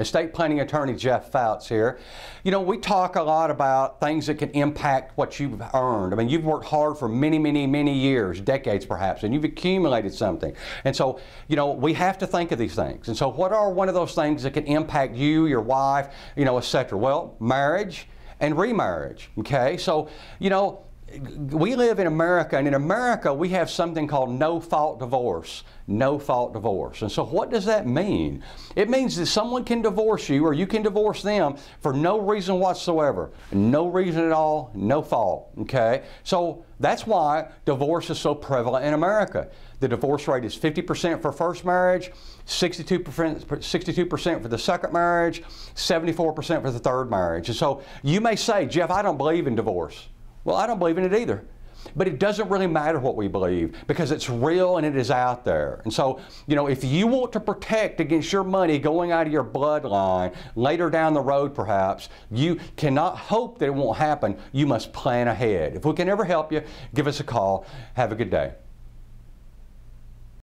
Estate planning attorney Jeff Fouts here. You know, we talk a lot about things that can impact what you've earned. I mean, you've worked hard for many, many, many years, decades perhaps, and you've accumulated something. And so, you know, we have to think of these things. And so, what are one of those things that can impact you, your wife, you know, etc.? Well, marriage and remarriage. Okay, so, you know, we live in America, and in America, we have something called no fault divorce. No fault divorce. And so, what does that mean? It means that someone can divorce you or you can divorce them for no reason whatsoever. No reason at all, no fault. Okay? So, that's why divorce is so prevalent in America. The divorce rate is 50% for first marriage, 62%, 62% for the second marriage, 74% for the third marriage. And so, you may say, Jeff, I don't believe in divorce. Well, I don't believe in it either. But it doesn't really matter what we believe because it's real and it is out there. And so, you know, if you want to protect against your money going out of your bloodline later down the road, perhaps, you cannot hope that it won't happen. You must plan ahead. If we can ever help you, give us a call. Have a good day.